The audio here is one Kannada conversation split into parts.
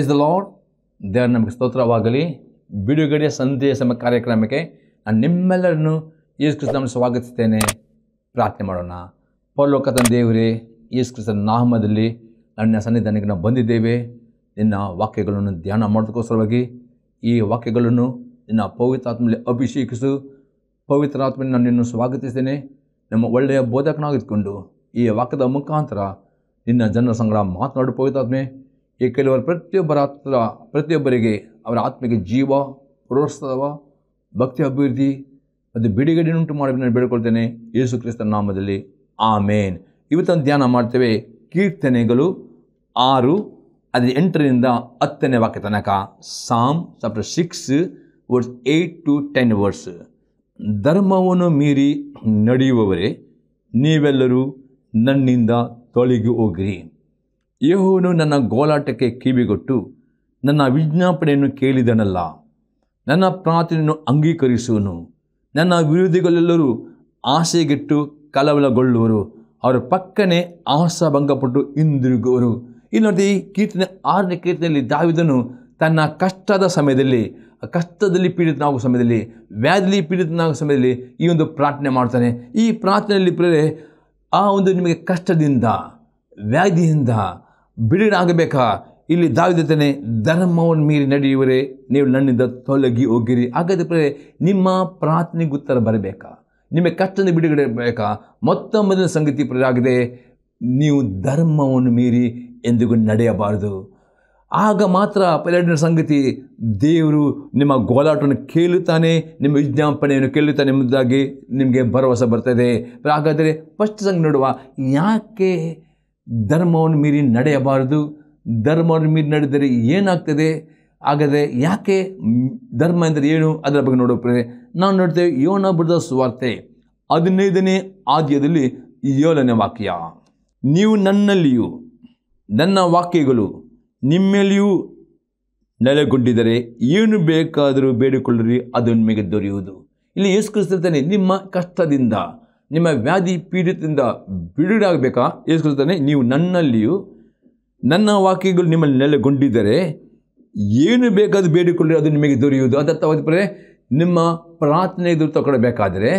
ಪ್ರೈಸ್ ದ ಲಾಡ್ ದೇವರ ನಮಗೆ ಸ್ತೋತ್ರವಾಗಲಿ ಬಿಡುಗಡೆಯ ಸಂಧ್ಯೆಯ ಸಮ ಕಾರ್ಯಕ್ರಮಕ್ಕೆ ನಾನು ನಿಮ್ಮೆಲ್ಲರನ್ನು ಯೇಸು ಕೃಷ್ಣ ಸ್ವಾಗತಿಸ್ತೇನೆ ಪ್ರಾರ್ಥನೆ ಮಾಡೋಣ ಪೌರ್ಲೋಕ ದೇವರೇ ಯೇಸು ಕೃಷ್ಣ ನಾಮದಲ್ಲಿ ನನ್ನ ಸನ್ನಿಧಾನಕ್ಕೆ ನಾವು ಬಂದಿದ್ದೇವೆ ನಿನ್ನ ವಾಕ್ಯಗಳನ್ನು ಧ್ಯಾನ ಮಾಡೋದಕ್ಕೋಸ್ಕರವಾಗಿ ಈ ವಾಕ್ಯಗಳನ್ನು ನಿನ್ನ ಪವಿತ್ರಾತ್ಮಲ್ಲಿ ಅಭಿಷೇಕಿಸು ಪವಿತ್ರಾತ್ಮನ ನಾನು ನಿನ್ನನ್ನು ಸ್ವಾಗತಿಸ್ತೇನೆ ನಮ್ಮ ಒಳ್ಳೆಯ ಬೋಧಕನಾಗಿದ್ದುಕೊಂಡು ಈ ವಾಕ್ಯದ ಮುಖಾಂತರ ನಿನ್ನ ಜನರ ಸಂಗ್ರಹ ಮಾತನಾಡು ಪವಿತ್ರಾತ್ಮೆ ಈ ಕೆಲವರು ಪ್ರತಿಯೊಬ್ಬರ ಹತ್ರ ಪ್ರತಿಯೊಬ್ಬರಿಗೆ ಅವರ ಆತ್ಮಿಗೆ ಜೀವ ಪ್ರೋತ್ಸಾಹ ಭಕ್ತಿ ಅಭಿವೃದ್ಧಿ ಮತ್ತು ಬಿಡುಗಡೆಯನ್ನುಂಟು ಮಾಡಿ ನಾನು ಬೇಡ್ಕೊಳ್ತೇನೆ ಯೇಸು ಕ್ರಿಸ್ತನ ನಾಮದಲ್ಲಿ ಆಮೇನ್ ಇವತ್ತನ್ನು ಧ್ಯಾನ ಮಾಡ್ತೇವೆ ಕೀರ್ತನೆಗಳು ಆರು ಅದು ಎಂಟರಿಂದ ಹತ್ತನೇ ವಾಕ್ಯ ತನಕ psalm chapter six verse eight to ten ವರ್ಸ್ ಧರ್ಮವನ್ನು ಮೀರಿ ನಡೆಯುವವರೇ ನೀವೆಲ್ಲರೂ ನನ್ನಿಂದ ತೊಳಗಿ ಹೋಗ್ರಿ ಯಹೋನು ನನ್ನ ಗೋಲಾಟಕ್ಕೆ ಕಿವಿಗೊಟ್ಟು ನನ್ನ ವಿಜ್ಞಾಪನೆಯನ್ನು ಕೇಳಿದನಲ್ಲ ನನ್ನ ಪ್ರಾರ್ಥನೆಯನ್ನು ಅಂಗೀಕರಿಸುವನು ನನ್ನ ವಿರೋಧಿಗಳೆಲ್ಲರೂ ಆಸೆಗೆಟ್ಟು ಕಲವಲಗೊಳ್ಳುವರು ಅವರ ಪಕ್ಕನೆ ಆಸ ಭಂಗಪಟ್ಟು ಹಿಂದಿರುಗುವರು ಇಲ್ಲಿ ಈ ಕೀರ್ತನೆ ಆರನೇ ಕೀರ್ತನೆಯಲ್ಲಿ ದಾವಿದನು ತನ್ನ ಕಷ್ಟದ ಸಮಯದಲ್ಲಿ ಕಷ್ಟದಲ್ಲಿ ಪೀಡಿತನಾಗುವ ಸಮಯದಲ್ಲಿ ವ್ಯಾಧಿಲಿ ಪೀಡಿತನಾಗುವ ಸಮಯದಲ್ಲಿ ಈ ಒಂದು ಪ್ರಾರ್ಥನೆ ಮಾಡ್ತಾನೆ ಈ ಪ್ರಾರ್ಥನೆಯಲ್ಲಿ ಪ್ರೇರೆ ಆ ಒಂದು ನಿಮಗೆ ಕಷ್ಟದಿಂದ ವ್ಯಾಧಿಯಿಂದ ಆಗಬೇಕಾ ಇಲ್ಲಿ ದಾವಿದತನೆ ಧರ್ಮವನ್ನು ಮೀರಿ ನಡೆಯುವರೆ ನೀವು ನನ್ನಿಂದ ತೊಲಗಿ ಹೋಗಿರಿ ಹಾಗಾದರೆ ನಿಮ್ಮ ಪ್ರಾರ್ಥನೆಗೆ ಉತ್ತರ ಬರಬೇಕಾ ನಿಮ್ಮ ಕಷ್ಟದಿಂದ ಬಿಡುಗಡೆ ಬೇಕಾ ಮೊದಲ ಸಂಗತಿ ಆಗಿದೆ ನೀವು ಧರ್ಮವನ್ನು ಮೀರಿ ಎಂದಿಗೂ ನಡೆಯಬಾರದು ಆಗ ಮಾತ್ರ ಪೆರಡನೇ ಸಂಗತಿ ದೇವರು ನಿಮ್ಮ ಗೋಲಾಟವನ್ನು ಕೇಳುತ್ತಾನೆ ನಿಮ್ಮ ವಿಜ್ಞಾಪನೆಯನ್ನು ಕೇಳುತ್ತಾನೆ ಎಂಬುದಾಗಿ ನಿಮಗೆ ಭರವಸೆ ಬರ್ತದೆ ಹಾಗಾದರೆ ಫಸ್ಟ್ ಸಂಗ ನೋಡುವ ಯಾಕೆ ಧರ್ಮವನ್ನು ಮೀರಿ ನಡೆಯಬಾರದು ಧರ್ಮವನ್ನು ಮೀರಿ ನಡೆದರೆ ಏನಾಗ್ತದೆ ಹಾಗಾದರೆ ಯಾಕೆ ಧರ್ಮ ಎಂದರೆ ಏನು ಅದರ ಬಗ್ಗೆ ನೋಡಿದ್ರೆ ನಾವು ನೋಡ್ತೇವೆ ಯೋನ ಬರೆದ ಸ್ವಾರ್ತೆ ಹದಿನೈದನೇ ಆದ್ಯದಲ್ಲಿ ಏಳನೇ ವಾಕ್ಯ ನೀವು ನನ್ನಲ್ಲಿಯೂ ನನ್ನ ವಾಕ್ಯಗಳು ನಿಮ್ಮಲ್ಲಿಯೂ ನೆಲೆಗೊಂಡಿದ್ದರೆ ಏನು ಬೇಕಾದರೂ ಬೇಡಿಕೊಳ್ಳಿರಿ ಅದು ನಿಮಗೆ ದೊರೆಯುವುದು ಇಲ್ಲಿ ಯೇಸ್ಕರಿಸ್ತಾನೆ ನಿಮ್ಮ ಕಷ್ಟದಿಂದ ನಿಮ್ಮ ವ್ಯಾಧಿ ಪೀಡಿತದಿಂದ ಬಿಡುಗಡೆಯಾಗಬೇಕಾ ಏಸ್ಕೊಳ್ತಾನೆ ನೀವು ನನ್ನಲ್ಲಿಯೂ ನನ್ನ ವಾಕ್ಯಗಳು ನಿಮ್ಮಲ್ಲಿ ನೆಲೆಗೊಂಡಿದ್ದರೆ ಏನು ಬೇಕಾದ ಬೇಡಿಕೊಳ್ಳಿ ಅದು ನಿಮಗೆ ದೊರೆಯುವುದು ಅದರ್ಥವಾದರೆ ನಿಮ್ಮ ಪ್ರಾರ್ಥನೆ ಎದುರು ತಗೊಳ್ಬೇಕಾದರೆ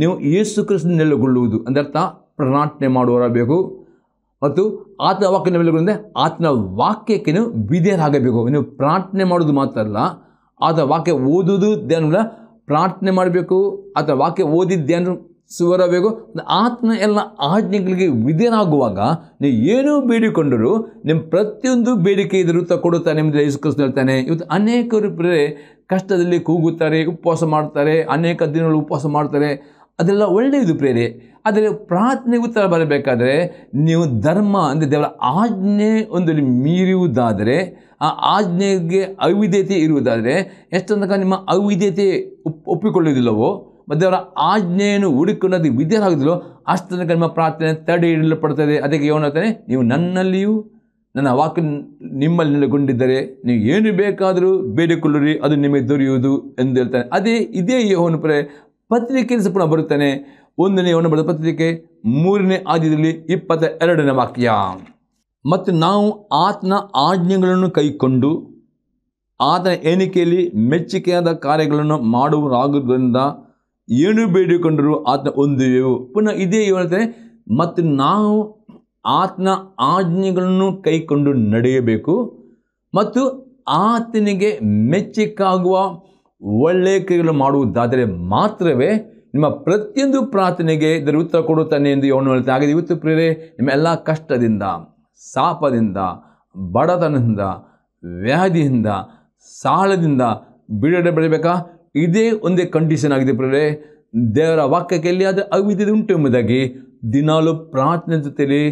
ನೀವು ಯೇಸು ಕ್ರಿಸ್ತನ ನೆಲೆಗೊಳ್ಳುವುದು ಅಂದರ್ಥ ಪ್ರಾರ್ಥನೆ ಮಾಡುವರಾಗಬೇಕು ಮತ್ತು ಆತನ ವಾಕ್ಯ ನೆಲೆಗೊಂಡೆ ಆತನ ವಾಕ್ಯಕ್ಕೆ ನೀವು ಬೀದಿಯರಾಗಬೇಕು ನೀವು ಪ್ರಾರ್ಥನೆ ಮಾಡೋದು ಮಾತ್ರ ಅಲ್ಲ ಆತ ವಾಕ್ಯ ಓದುವುದು ಧ್ಯಾನ ಪ್ರಾರ್ಥನೆ ಮಾಡಬೇಕು ಆತ ವಾಕ್ಯ ಓದಿದ್ದೇನು ಸುವರಬೇಕು ಆತ್ಮ ಎಲ್ಲ ಆಜ್ಞೆಗಳಿಗೆ ವಿಧೇಯನಾಗುವಾಗ ನೀವು ಏನೂ ಬೇಡಿಕೊಂಡರೂ ನಿಮ್ಮ ಪ್ರತಿಯೊಂದು ಬೇಡಿಕೆ ತ ಕೊಡುತ್ತಾನೆ ನಿಮ್ಮ ಯೇಸುಕ್ರಿಸ್ತು ಹೇಳ್ತಾನೆ ಇವತ್ತು ಅನೇಕರು ಪ್ರೇ ಕಷ್ಟದಲ್ಲಿ ಕೂಗುತ್ತಾರೆ ಉಪವಾಸ ಮಾಡ್ತಾರೆ ಅನೇಕ ದಿನಗಳು ಉಪವಾಸ ಮಾಡ್ತಾರೆ ಅದೆಲ್ಲ ಒಳ್ಳೆಯದು ಪ್ರೇರೆ ಆದರೆ ಪ್ರಾರ್ಥನೆ ಉತ್ತರ ಬರಬೇಕಾದರೆ ನೀವು ಧರ್ಮ ಅಂದರೆ ದೇವರ ಆಜ್ಞೆ ಒಂದಲ್ಲಿ ಮೀರುವುದಾದರೆ ಆ ಆಜ್ಞೆಗೆ ಅವಿದ್ಯತೆ ಇರುವುದಾದರೆ ಎಷ್ಟೊಂದಕ್ಕ ನಿಮ್ಮ ಅವಿದ್ಯತೆ ಒಪ್ಪಿಕೊಳ್ಳುವುದಿಲ್ಲವೋ ಮತ್ತು ಅವರ ಆಜ್ಞೆಯನ್ನು ಹುಡುಕೊಳ್ಳೋದು ವಿದ್ಯರಾಗುವುದಿಲ್ಲೋ ಅಷ್ಟು ತನಕ ನಿಮ್ಮ ಪ್ರಾರ್ಥನೆ ತಡೆ ಇಡಲ್ಪಡ್ತದೆ ಅದಕ್ಕೆ ಏನು ಹೇಳ್ತಾನೆ ನೀವು ನನ್ನಲ್ಲಿಯೂ ನನ್ನ ವಾಕ್ಯ ನಿಮ್ಮಲ್ಲಿ ನೆಲೆಗೊಂಡಿದ್ದರೆ ನೀವು ಏನು ಬೇಕಾದರೂ ಬೇಡಿಕೊಳ್ಳಿರಿ ಅದು ನಿಮಗೆ ದೊರೆಯುವುದು ಎಂದು ಹೇಳ್ತಾನೆ ಅದೇ ಇದೇ ಯೋನ ಪ್ರೇ ಪತ್ರಿಕೆ ಪುನಃ ಬರುತ್ತಾನೆ ಒಂದನೇ ಯೋನ ಬರೆದ ಪತ್ರಿಕೆ ಮೂರನೇ ಆದ್ಯದಲ್ಲಿ ಇಪ್ಪತ್ತ ಎರಡನೇ ವಾಕ್ಯ ಮತ್ತು ನಾವು ಆತನ ಆಜ್ಞೆಗಳನ್ನು ಕೈಕೊಂಡು ಆತನ ಎಣಿಕೆಯಲ್ಲಿ ಮೆಚ್ಚುಗೆಯಾದ ಕಾರ್ಯಗಳನ್ನು ಮಾಡುವರಾಗುವುದರಿಂದ ಏನು ಬೇಡಿಕೊಂಡರೂ ಆತನ ಹೊಂದುವೆವು ಪುನಃ ಇದೇ ಹೇಳ್ತಾರೆ ಮತ್ತು ನಾವು ಆತನ ಆಜ್ಞೆಗಳನ್ನು ಕೈಕೊಂಡು ನಡೆಯಬೇಕು ಮತ್ತು ಆತನಿಗೆ ಮೆಚ್ಚಕ್ಕಾಗುವ ಒಳ್ಳೆಯ ಕೈಗಳು ಮಾಡುವುದಾದರೆ ಮಾತ್ರವೇ ನಿಮ್ಮ ಪ್ರತಿಯೊಂದು ಪ್ರಾರ್ಥನೆಗೆ ಇದರ ಉತ್ತರ ಕೊಡುತ್ತಾನೆ ಎಂದು ಅವನು ಹೇಳ್ತಾನೆ ಹಾಗೆ ಇವತ್ತು ಪ್ರೇರೆ ನಿಮ್ಮ ಎಲ್ಲ ಕಷ್ಟದಿಂದ ಸಾಪದಿಂದ ಬಡತನದಿಂದ ವ್ಯಾಧಿಯಿಂದ ಸಾಲದಿಂದ ಬಿಡುಗಡೆ ಬೆಳಿಬೇಕಾ ಇದೇ ಒಂದೇ ಕಂಡೀಷನ್ ಆಗಿದೆ ಪ್ರಿಯರೇ ದೇವರ ವಾಕ್ಯಕ್ಕೆ ಆದರೆ ಅವಿದ್ಯತೆ ಉಂಟು ಎಂಬುದಾಗಿ ದಿನಾಲು ಪ್ರಾರ್ಥನೆ ಜೊತೆಯಲ್ಲಿ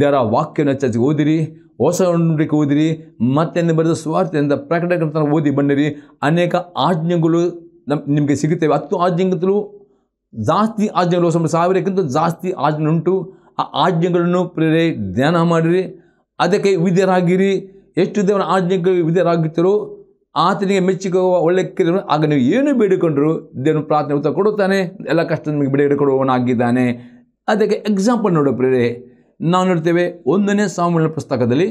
ದೇವರ ವಾಕ್ಯನ ಚರ್ಚೆಗೆ ಓದಿರಿ ಹೊಸ ಉಂಡಕ್ಕೆ ಓದಿರಿ ಮತ್ತೆಂದು ಬರೆದ ಸ್ವಾರ್ಥದಿಂದ ಪ್ರಕಟಕರ್ತನ ಓದಿ ಬಂದಿರಿ ಅನೇಕ ಆಜ್ಞೆಗಳು ನಮ್ ನಿಮಗೆ ಸಿಗುತ್ತವೆ ಹತ್ತು ಆಜ್ಞೆಗಿಂತಲೂ ಜಾಸ್ತಿ ಆಜ್ಞೆಗಳು ಹೊಸ ಸಾವಿರಕ್ಕಿಂತ ಜಾಸ್ತಿ ಆಜ್ಞೆ ಉಂಟು ಆ ಆಜ್ಞೆಗಳನ್ನು ಪ್ರೇರೆ ಧ್ಯಾನ ಮಾಡಿರಿ ಅದಕ್ಕೆ ವಿದ್ಯರಾಗಿರಿ ಎಷ್ಟು ದೇವರ ಆಜ್ಞೆಗಳು ವಿದ್ಯರಾಗುತ್ತಿರೋ ಆತನಿಗೆ ಮೆಚ್ಚುಗುವ ಒಳ್ಳೆ ಕ್ರಿಯೆ ಆಗ ನೀವು ಏನು ಬೇಡಿಕೊಂಡ್ರು ದೇವನು ಪ್ರಾರ್ಥನೆ ಉತ್ತರ ಕೊಡುತ್ತಾನೆ ಎಲ್ಲ ಕಷ್ಟ ನಿಮಗೆ ಬಿಡುಗಡೆ ಕೊಡುವವನಾಗಿದ್ದಾನೆ ಅದಕ್ಕೆ ಎಕ್ಸಾಂಪಲ್ ನೋಡೋ ಪ್ರೇರೆ ನಾವು ನೋಡ್ತೇವೆ ಒಂದನೇ ಸಾಮಾನ್ಯ ಪುಸ್ತಕದಲ್ಲಿ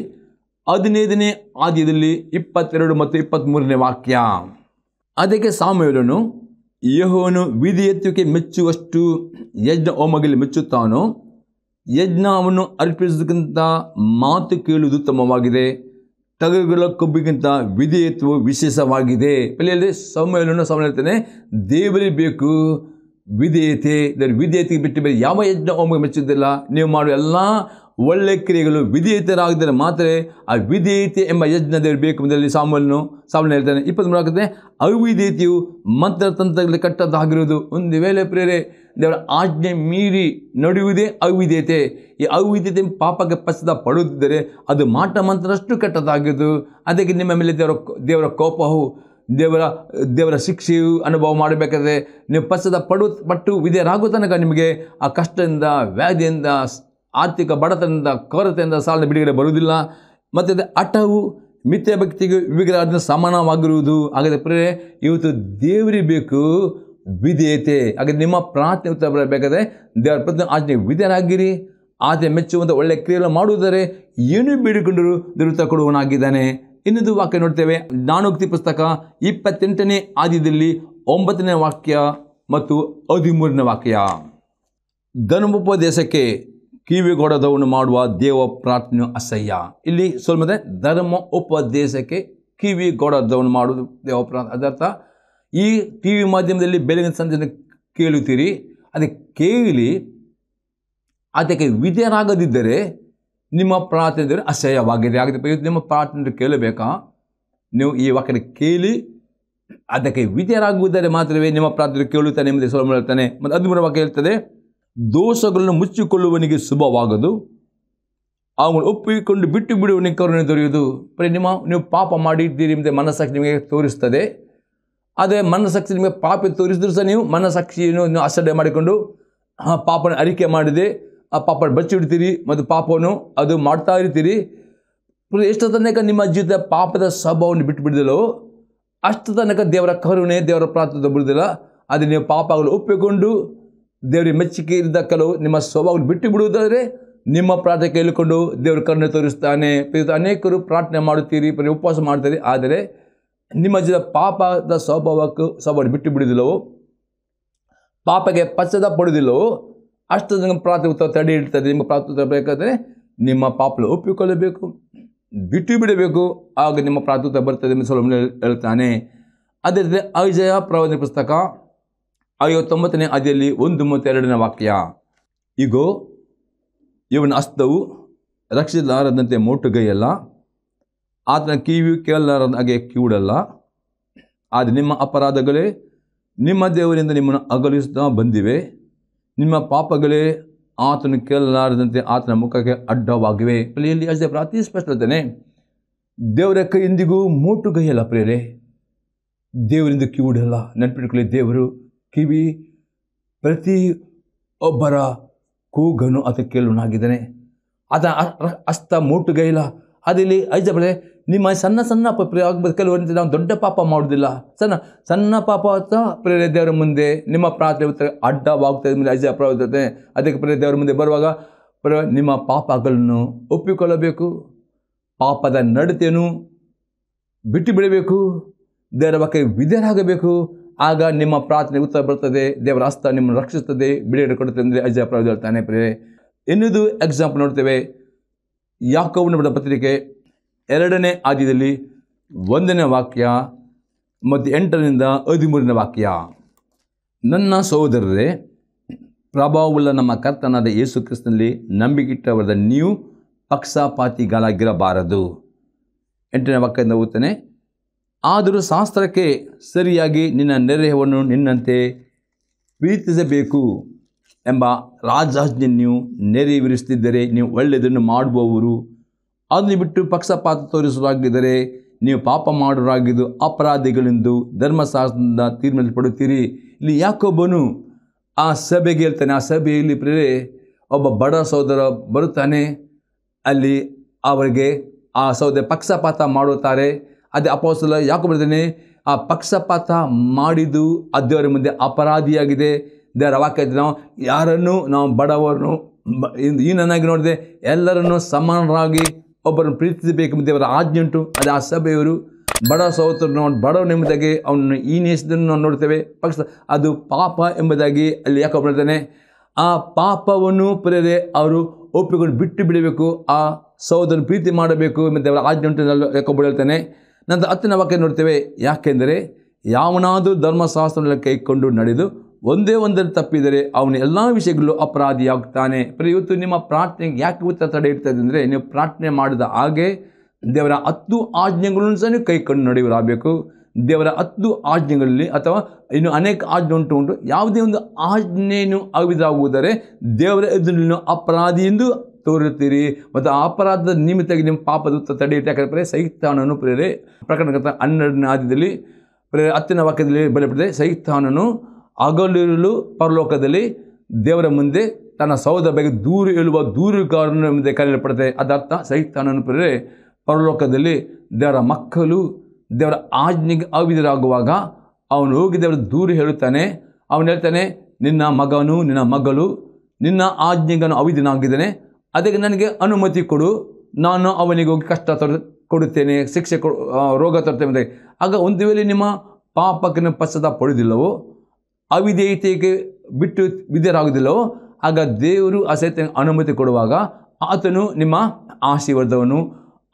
ಹದಿನೈದನೇ ಆದ್ಯದಲ್ಲಿ ಇಪ್ಪತ್ತೆರಡು ಮತ್ತು ಇಪ್ಪತ್ತ್ಮೂರನೇ ವಾಕ್ಯ ಅದಕ್ಕೆ ಸಾಮೂಹ್ಯನು ಯಹೋನು ಎತ್ತುವಿಕೆ ಮೆಚ್ಚುವಷ್ಟು ಯಜ್ಞ ಓಮಗಲ್ಲಿ ಮೆಚ್ಚುತ್ತಾನೋ ಯಜ್ಞವನ್ನು ಅರ್ಪಿಸೋದಕ್ಕಿಂತ ಮಾತು ಕೇಳುವುದು ಉತ್ತಮವಾಗಿದೆ ತಗಗಳ ಕೊಬ್ಬಿಗಿಂತ ವಿಧೇಯತ್ವವು ವಿಶೇಷವಾಗಿದೆ ಅಲ್ಲಿ ಸೌಮ್ಯವನ್ನು ಸಮಯತಾನೆ ಹೇಳ್ತೇನೆ ದೇವರಿಗೆ ಬೇಕು ವಿಧೇಯತೆ ವಿಧೇಯತೆಗೆ ಬಿಟ್ಟು ಬೇರೆ ಯಾವ ಯಜ್ಞ ಮೆಚ್ಚುವುದಿಲ್ಲ ನೀವು ಮಾಡುವ ಎಲ್ಲ ಒಳ್ಳೆ ಕ್ರಿಯೆಗಳು ವಿಧೇಯತರಾಗಿದ್ದರೆ ಮಾತ್ರ ಆ ವಿಧೇಯತೆ ಎಂಬ ಯಜ್ಞದಲ್ಲಿ ಬೇಕು ಎಂಬುದರಲ್ಲಿ ಸಾಮಾನ್ಯನು ಸಾಮಾನ್ಯ ಹೇಳ್ತಾನೆ ಆಗುತ್ತೆ ಅವಿಧೇಯತೆಯು ಮಂತ್ರತಂತ್ರಗಳಲ್ಲಿ ಕಟ್ಟದ್ದಾಗಿರುವುದು ಒಂದು ವೇಳೆ ಪ್ರೇರೆ ದೇವರ ಆಜ್ಞೆ ಮೀರಿ ನಡೆಯುವುದೇ ಅವಿಧೇಯತೆ ಈ ಅವಿಧ್ಯತೆ ಪಾಪಕ್ಕೆ ಪಸದ ಪಡುತ್ತಿದ್ದರೆ ಅದು ಮಾಟ ಮಂತ್ರಷ್ಟು ಕೆಟ್ಟದ್ದಾಗಿದ್ದು ಅದಕ್ಕೆ ನಿಮ್ಮ ಮೇಲೆ ದೇವರ ದೇವರ ಕೋಪವು ದೇವರ ದೇವರ ಶಿಕ್ಷೆಯು ಅನುಭವ ಮಾಡಬೇಕಾದ್ರೆ ನೀವು ಪಶ್ಚಾದ ಪಡು ಪಟ್ಟು ವಿಧೇಯರಾಗುವ ತನಕ ನಿಮಗೆ ಆ ಕಷ್ಟದಿಂದ ವ್ಯಾಧಿಯಿಂದ ಆರ್ಥಿಕ ಬಡತನದಿಂದ ಕೊರತೆಯಿಂದ ಸಾಲದ ಬಿಡುಗಡೆ ಬರುವುದಿಲ್ಲ ಮತ್ತು ಅಟವು ಮಿಥ್ಯ ಭಕ್ತಿಗೆ ವಿಗ್ರಹ ಸಮಾನವಾಗಿರುವುದು ಹಾಗಾದರೆ ಪ್ರೇ ಇವತ್ತು ದೇವರಿಗೆ ಬೇಕು ವಿಧೇಯತೆ ಹಾಗೆ ನಿಮ್ಮ ಪ್ರಾರ್ಥನೆ ಉತ್ತರ ಬರಬೇಕಾದ್ರೆ ದೇವರ ಪ್ರತಿ ಆಜ್ಞೆ ವಿಧೇಯರಾಗಿರಿ ಆತ ಮೆಚ್ಚುವಂಥ ಒಳ್ಳೆಯ ಕ್ರಿಯೆಗಳು ಮಾಡುವುದರೆ ಏನು ಬೇಡಿಕೊಂಡರು ದುರುತ್ತ ಕೊಡುವನಾಗಿದ್ದಾನೆ ಇನ್ನೊಂದು ವಾಕ್ಯ ನೋಡ್ತೇವೆ ಜ್ಞಾನೋಕ್ತಿ ಪುಸ್ತಕ ಇಪ್ಪತ್ತೆಂಟನೇ ಆದಿದಲ್ಲಿ ಒಂಬತ್ತನೇ ವಾಕ್ಯ ಮತ್ತು ಹದಿಮೂರನೇ ವಾಕ್ಯ ಧನುಪೋಪದೇಶಕ್ಕೆ ಕಿವಿಗೊಡದವನು ಮಾಡುವ ದೇವ ಪ್ರಾರ್ಥನೆ ಅಸಹ್ಯ ಇಲ್ಲಿ ಸ್ವಲ್ಪ ಧರ್ಮ ಉಪದೇಶಕ್ಕೆ ಕಿವಿಗೊಡದವನು ಮಾಡುವುದು ದೇವ ಪ್ರಾರ್ಥನೆ ಅದರ್ಥ ಈ ಟಿ ವಿ ಮಾಧ್ಯಮದಲ್ಲಿ ಬೆಳಗಿನ ಸಂಜೆ ಕೇಳುತ್ತೀರಿ ಅದಕ್ಕೆ ಕೇಳಿ ಅದಕ್ಕೆ ವಿಧೇಯರಾಗದಿದ್ದರೆ ನಿಮ್ಮ ಪ್ರಾರ್ಥನೆ ಅಸಹ್ಯವಾಗಿದೆ ಆಗಿದೆ ನಿಮ್ಮ ಪ್ರಾರ್ಥನೆ ಕೇಳಬೇಕಾ ನೀವು ಈ ವಾಕ್ಯ ಕೇಳಿ ಅದಕ್ಕೆ ವಿಧೇಯರಾಗುವುದರೆ ಮಾತ್ರವೇ ನಿಮ್ಮ ಪ್ರಾರ್ಥನೆ ಕೇಳುತ್ತಾನೆ ಎಂಬುದೇ ಸೊಲಮು ಹೇಳ್ತಾನೆ ಮತ್ತು ಹದಿಮೂರು ವಾಕ್ಯ ಹೇಳ್ತದೆ ದೋಷಗಳನ್ನು ಮುಚ್ಚಿಕೊಳ್ಳುವನಿಗೆ ಶುಭವಾಗದು ಅವನು ಒಪ್ಪಿಕೊಂಡು ಬಿಟ್ಟು ಬಿಡುವನಿಗೆ ಕರುಣೆ ದೊರೆಯುವುದು ಬರೀ ನಿಮ್ಮ ನೀವು ಪಾಪ ಮಾಡಿದ್ದೀರಿ ನಿಮ್ಮದೇ ಮನಸ್ಸಾಕ್ಷಿ ನಿಮಗೆ ತೋರಿಸ್ತದೆ ಅದೇ ಮನಸ್ಸಾಕ್ಷಿ ನಿಮಗೆ ಪಾಪ ತೋರಿಸಿದ್ರು ಸಹ ನೀವು ಮನಸ್ಸಾಕ್ಷಿಯನ್ನು ನೀವು ಮಾಡಿಕೊಂಡು ಆ ಪಾಪನ ಅರಿಕೆ ಮಾಡಿದೆ ಆ ಪಾಪ ಬಚ್ಚಿಡ್ತೀರಿ ಮತ್ತು ಪಾಪವನ್ನು ಅದು ಮಾಡ್ತಾ ಇರ್ತೀರಿ ಎಷ್ಟು ತನಕ ನಿಮ್ಮ ಜೀವಿತ ಪಾಪದ ಸ್ವಭಾವವನ್ನು ಬಿಟ್ಟು ಬಿಡದಿಲ್ಲೋ ಅಷ್ಟು ತನಕ ದೇವರ ಕರುಣೆ ದೇವರ ಪ್ರಾರ್ಥನೆ ಬಿಡುವುದಿಲ್ಲ ಆದರೆ ನೀವು ಪಾಪಗಳು ಒಪ್ಪಿಕೊಂಡು ದೇವರಿಗೆ ಮೆಚ್ಚುಗೆ ಇದ್ದ ಕೆಲವು ನಿಮ್ಮ ಸ್ವಭಾವವನ್ನು ಬಿಟ್ಟು ಬಿಡುವುದಾದರೆ ನಿಮ್ಮ ಪ್ರಾರ್ಥನೆ ಕೇಳಿಕೊಂಡು ದೇವರು ಕರುಣೆ ತೋರಿಸ್ತಾನೆ ಅನೇಕರು ಪ್ರಾರ್ಥನೆ ಮಾಡುತ್ತೀರಿ ಉಪವಾಸ ಮಾಡ್ತೀರಿ ಆದರೆ ನಿಮ್ಮ ಜನ ಪಾಪದ ಸ್ವಭಾವಕ್ಕೂ ಸ್ವಭಾವ ಬಿಟ್ಟು ಬಿಡುವುದಿಲ್ಲವೋ ಪಾಪಕ್ಕೆ ಪಚ್ಚದ ಪಡುವುದಿಲ್ಲವೋ ಅಷ್ಟು ನಿಮ್ಮ ಪ್ರಾರ್ಥನೆ ಉತ್ತರ ತಡೆ ಇಡ್ತದೆ ನಿಮ್ಮ ಪ್ರಾರ್ಥನೆ ಬೇಕಾದರೆ ನಿಮ್ಮ ಪಾಪಲು ಒಪ್ಪಿಕೊಳ್ಳಬೇಕು ಬಿಟ್ಟು ಬಿಡಬೇಕು ಆಗ ನಿಮ್ಮ ಪ್ರಾರ್ಥನೆ ಬರ್ತದೆ ಸ್ವಲ್ಪ ಹೇಳ್ತಾನೆ ಅದೇ ರೀತಿ ಅವಿಜಯ ಪ್ರವಚನೆ ಪುಸ್ತಕ ಐವತ್ತೊಂಬತ್ತನೇ ಅದಿಯಲ್ಲಿ ಒಂದು ಎರಡನೇ ವಾಕ್ಯ ಇಗೋ ಇವನ ಅಸ್ತವು ರಕ್ಷಿಸಲಾರದಂತೆ ಮೋಟುಗೈಯಲ್ಲ ಆತನ ಕಿವಿಯು ಕೇಳಲಾರದ ಹಾಗೆ ಕಿವುಡಲ್ಲ ಆದರೆ ನಿಮ್ಮ ಅಪರಾಧಗಳೇ ನಿಮ್ಮ ದೇವರಿಂದ ನಿಮ್ಮನ್ನು ಅಗಲಿಸುತ್ತಾ ಬಂದಿವೆ ನಿಮ್ಮ ಪಾಪಗಳೇ ಆತನ ಕೇಳಲಾರದಂತೆ ಆತನ ಮುಖಕ್ಕೆ ಅಡ್ಡವಾಗಿವೆ ಇಲ್ಲಿ ಅಷ್ಟೇ ಪ್ರಾತಿ ಸ್ಪಷ್ಟತೆ ದೇವರ ಕೈ ಎಂದಿಗೂ ಮೋಟುಗೈಯಲ್ಲ ಪ್ರೇರೆ ದೇವರಿಂದ ಕಿವುಡಲ್ಲ ನೆನ್ಪಿಟ್ಕೊಳ್ಳಿ ದೇವರು ಕಿವಿ ಪ್ರತಿ ಒಬ್ಬರ ಕೂಗನು ಅದಕ್ಕೆ ಕೇಳುನಾಗಿದ್ದಾನೆ ಅದ ಅಸ್ತ ಮೂಟುಗೈಲ ಅದಿಲ್ಲಿ ಐಜ ನಿಮ್ಮ ಸಣ್ಣ ಸಣ್ಣ ಆಗ್ಬೋದು ಕೆಲವರಿಂದ ನಾವು ದೊಡ್ಡ ಪಾಪ ಮಾಡೋದಿಲ್ಲ ಸಣ್ಣ ಸಣ್ಣ ಪಾಪ ಪ್ರೇರ ದೇವರ ಮುಂದೆ ನಿಮ್ಮ ಪ್ರಾರ್ಥನೆ ಅಡ್ಡವಾಗ್ತದೆ ಮುಂದೆ ಐಜ ಅಪ್ರಾವರ್ತದೆ ಅದಕ್ಕೆ ಪ್ರೇರ ದೇವರ ಮುಂದೆ ಬರುವಾಗ ಪ್ರ ನಿಮ್ಮ ಪಾಪಗಳನ್ನು ಒಪ್ಪಿಕೊಳ್ಳಬೇಕು ಪಾಪದ ನಡತೆಯನ್ನು ಬಿಟ್ಟು ಬಿಡಬೇಕು ದೇವರ ಬಗ್ಗೆ ವಿಧೇರಾಗಬೇಕು ಆಗ ನಿಮ್ಮ ಪ್ರಾರ್ಥನೆ ಉತ್ತರ ಬರುತ್ತದೆ ದೇವರ ಅಸ್ತ ನಿಮ್ಮನ್ನು ರಕ್ಷಿಸುತ್ತದೆ ಬಿಡುಗಡೆ ಕೊಡುತ್ತದೆ ಅಂದರೆ ಅಜಯ ಪ್ರಭು ಹೇಳ್ತಾನೆ ಪ್ರೇರೆ ಇನ್ನೊಂದು ಎಕ್ಸಾಂಪಲ್ ನೋಡ್ತೇವೆ ಯಾಕೋ ಬಡ ಪತ್ರಿಕೆ ಎರಡನೇ ಆದ್ಯದಲ್ಲಿ ಒಂದನೇ ವಾಕ್ಯ ಮತ್ತು ಎಂಟರಿಂದ ಹದಿಮೂರನೇ ವಾಕ್ಯ ನನ್ನ ಸಹೋದರರೇ ಪ್ರಭಾವವುಳ್ಳ ನಮ್ಮ ಕರ್ತನಾದ ಯೇಸು ಕ್ರಿಸ್ತನಲ್ಲಿ ನಂಬಿಕಿಟ್ಟವರದ ನೀವು ಪಕ್ಷಪಾತಿಗಳಾಗಿರಬಾರದು ಎಂಟನೇ ವಾಕ್ಯದಿಂದ ಓದ್ತಾನೆ ಆದರೂ ಶಾಸ್ತ್ರಕ್ಕೆ ಸರಿಯಾಗಿ ನಿನ್ನ ನೆರೆಯವನ್ನು ನಿನ್ನಂತೆ ಪ್ರೀತಿಸಬೇಕು ಎಂಬ ರಾಜಾಜ್ಞೆ ನೀವು ನೆರವೇರಿಸುತ್ತಿದ್ದರೆ ನೀವು ಒಳ್ಳೆಯದನ್ನು ಮಾಡುವವರು ಅದನ್ನು ಬಿಟ್ಟು ಪಕ್ಷಪಾತ ತೋರಿಸುವಾಗಿದ್ದರೆ ನೀವು ಪಾಪ ಮಾಡೋರಾಗಿದ್ದು ಅಪರಾಧಿಗಳೆಂದು ಧರ್ಮಶಾಸ್ತ್ರದಿಂದ ತೀರ್ಮಾನಿಸಲ್ಪಡುತ್ತೀರಿ ಇಲ್ಲಿ ಯಾಕೊಬ್ಬನು ಆ ಸಭೆಗೆ ಹೇಳ್ತಾನೆ ಆ ಸಭೆಯಲ್ಲಿ ಪ್ರೇರೆ ಒಬ್ಬ ಬಡ ಸಹೋದರ ಬರುತ್ತಾನೆ ಅಲ್ಲಿ ಅವರಿಗೆ ಆ ಸಹೋದರ ಪಕ್ಷಪಾತ ಮಾಡುತ್ತಾರೆ ಅದೇ ಅಪೋಸಲ ಯಾಕೆ ಬರ್ತೇನೆ ಆ ಪಕ್ಷಪಾತ ಮಾಡಿದ್ದು ಅದೇವರ ಮುಂದೆ ಅಪರಾಧಿಯಾಗಿದೆ ದೇವರ ವಾಕ್ಯ ನಾವು ಯಾರನ್ನು ನಾವು ಬಡವರನ್ನು ಈ ನನಗೆ ನೋಡಿದೆ ಎಲ್ಲರನ್ನು ಸಮಾನರಾಗಿ ಒಬ್ಬರನ್ನು ಪ್ರೀತಿಸಬೇಕು ದೇವರ ಆಜ್ಞೆ ಉಂಟು ಅದೇ ಆ ಸಭೆಯವರು ಬಡ ಸಹೋದರನ ಬಡವ ಎಂಬುದಾಗಿ ಅವನನ್ನು ಈ ನೇಸಿದನ್ನು ನಾವು ನೋಡ್ತೇವೆ ಪಕ್ಷ ಅದು ಪಾಪ ಎಂಬುದಾಗಿ ಅಲ್ಲಿ ಯಾಕೆ ಆ ಪಾಪವನ್ನು ಪಡೆಯದೆ ಅವರು ಒಪ್ಪಿಕೊಂಡು ಬಿಟ್ಟು ಬಿಡಬೇಕು ಆ ಸಹೋದರನ ಪ್ರೀತಿ ಮಾಡಬೇಕು ದೇವರ ಆಜ್ಞೆ ಉಂಟು ಯಾಕೊಬ್ಬ ಹೇಳ್ತಾನೆ ನಂತರ ಹತ್ತನೇ ವಾಕ್ಯ ನೋಡ್ತೇವೆ ಯಾಕೆಂದರೆ ಯಾವನಾದರೂ ಧರ್ಮಶಾಸ್ತ್ರವನ್ನು ಕೈಕೊಂಡು ನಡೆದು ಒಂದೇ ಒಂದರಲ್ಲಿ ತಪ್ಪಿದರೆ ಅವನ ಎಲ್ಲ ವಿಷಯಗಳಲ್ಲೂ ಅಪರಾಧಿಯಾಗುತ್ತಾನೆ ಪ್ರಿ ಇವತ್ತು ನಿಮ್ಮ ಪ್ರಾರ್ಥನೆಗೆ ಯಾಕೆ ಉತ್ತರ ತಡೆ ಇರ್ತದೆ ಅಂದರೆ ನೀವು ಪ್ರಾರ್ಥನೆ ಮಾಡಿದ ಹಾಗೆ ದೇವರ ಹತ್ತು ಆಜ್ಞೆಗಳನ್ನು ಸಹ ನೀವು ಕೈಕೊಂಡು ನಡೆಯುವರಾಗಬೇಕು ದೇವರ ಹತ್ತು ಆಜ್ಞೆಗಳಲ್ಲಿ ಅಥವಾ ಇನ್ನು ಅನೇಕ ಆಜ್ಞೆ ಉಂಟು ಉಂಟು ಯಾವುದೇ ಒಂದು ಆಜ್ಞೆಯನ್ನು ಅವಿದಾಗುವುದರೆ ದೇವರ ಎದುರಿನ ಅಪರಾಧಿ ಎಂದು ತೋರುತ್ತೀರಿ ಮತ್ತು ಅಪರಾಧದ ನಿಮಿತ್ತಾಗಿ ನಿಮ್ಮ ಪಾಪದ ತಡೆಯುತ್ತೆ ಯಾಕಂದರೆ ಸೈತಾನನು ಪ್ರೇರೆ ಪ್ರಕರಣ ಹನ್ನೆರಡನೇ ಆದ್ಯದಲ್ಲಿ ಪ್ರೇರೆ ಹತ್ತನೇ ವಾಕ್ಯದಲ್ಲಿ ಬಲಪಡಿದೆ ಸೈತಾನನು ಅಗಲಿರಲು ಪರಲೋಕದಲ್ಲಿ ದೇವರ ಮುಂದೆ ತನ್ನ ಸೌದ ಬಗ್ಗೆ ದೂರ ಹೇಳುವ ದೂರುಗಾರನ ಮುಂದೆ ಕರೆಯಲ್ಪಡುತ್ತೆ ಅದರ್ಥ ಸೈತಾನನು ಪ್ರೇರೆ ಪರಲೋಕದಲ್ಲಿ ದೇವರ ಮಕ್ಕಳು ದೇವರ ಆಜ್ಞೆಗೆ ಅವಿದರಾಗುವಾಗ ಅವನು ಹೋಗಿ ದೇವರ ದೂರು ಹೇಳುತ್ತಾನೆ ಅವನು ಹೇಳ್ತಾನೆ ನಿನ್ನ ಮಗನು ನಿನ್ನ ಮಗಳು ನಿನ್ನ ಆಜ್ಞೆಗನು ಅವಿದನಾಗಿದ್ದಾನೆ ಅದಕ್ಕೆ ನನಗೆ ಅನುಮತಿ ಕೊಡು ನಾನು ಅವನಿಗೆ ಹೋಗಿ ಕಷ್ಟ ತರ ಕೊಡುತ್ತೇನೆ ಶಿಕ್ಷೆ ಕೊ ರೋಗ ತರ್ತೇನೆ ಅಂದರೆ ಆಗ ಒಂದು ವೇಳೆ ನಿಮ್ಮ ಪಾಪಕ್ಕೆ ನಿಮ್ಮ ಪಶ್ಚಾತ ಪಡೆದಿಲ್ಲವೋ ಅವಿಧೇಯತೆಗೆ ಬಿಟ್ಟು ವಿದ್ಯರಾಗೋದಿಲ್ಲವೋ ಆಗ ದೇವರು ಅಸಹಿತ ಅನುಮತಿ ಕೊಡುವಾಗ ಆತನು ನಿಮ್ಮ ಆಶೀರ್ವಾದವನ್ನು